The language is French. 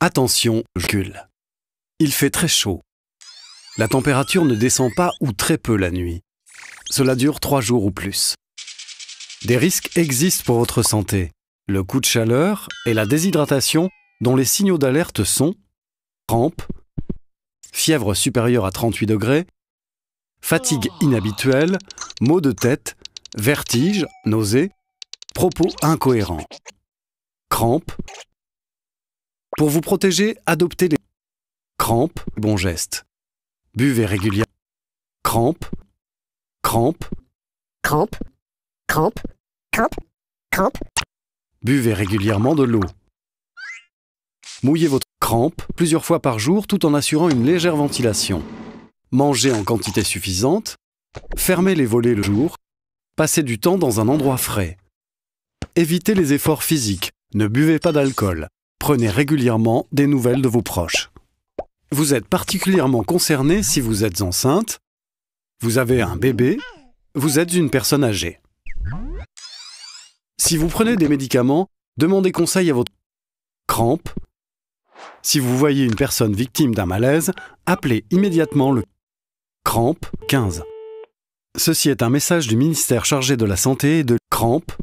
Attention, gueule. Il fait très chaud. La température ne descend pas ou très peu la nuit. Cela dure trois jours ou plus. Des risques existent pour votre santé. Le coup de chaleur et la déshydratation dont les signaux d'alerte sont crampes, fièvre supérieure à 38 degrés, fatigue oh. inhabituelle, maux de tête, vertige, nausées, propos incohérents. Crampes, pour vous protéger, adoptez les crampes, bon geste. Buvez régulièrement. Buvez régulièrement de l'eau. Mouillez votre crampe plusieurs fois par jour tout en assurant une légère ventilation. Mangez en quantité suffisante. Fermez les volets le jour. Passez du temps dans un endroit frais. Évitez les efforts physiques. Ne buvez pas d'alcool. Prenez régulièrement des nouvelles de vos proches. Vous êtes particulièrement concerné si vous êtes enceinte, vous avez un bébé, vous êtes une personne âgée. Si vous prenez des médicaments, demandez conseil à votre crampe. Si vous voyez une personne victime d'un malaise, appelez immédiatement le crampe 15. Ceci est un message du ministère chargé de la Santé et de crampe